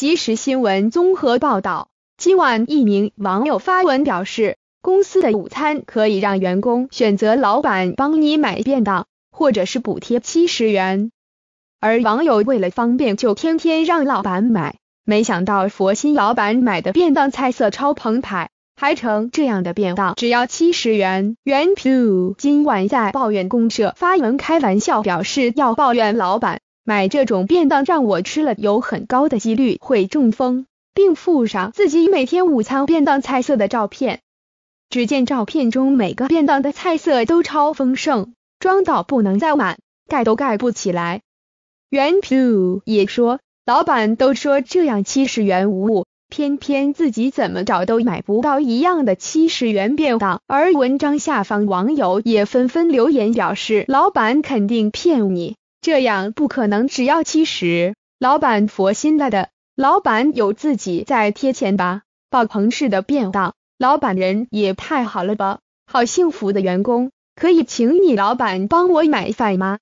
即时新闻综合报道，今晚一名网友发文表示，公司的午餐可以让员工选择，老板帮你买便当，或者是补贴七十元。而网友为了方便，就天天让老板买，没想到佛心老板买的便当菜色超澎湃，还成这样的便当只要七十元。原普今晚在抱怨公社发文开玩笑表示要抱怨老板。买这种便当让我吃了，有很高的几率会中风，并附上自己每天午餐便当菜色的照片。只见照片中每个便当的菜色都超丰盛，装到不能再满，盖都盖不起来。原图也说，老板都说这样七十元无误，偏偏自己怎么找都买不到一样的七十元便当。而文章下方网友也纷纷留言表示，老板肯定骗你。这样不可能，只要七十。老板佛心了的，老板有自己在贴钱吧。爆鹏式的便道，老板人也太好了吧，好幸福的员工。可以请你老板帮我买饭吗？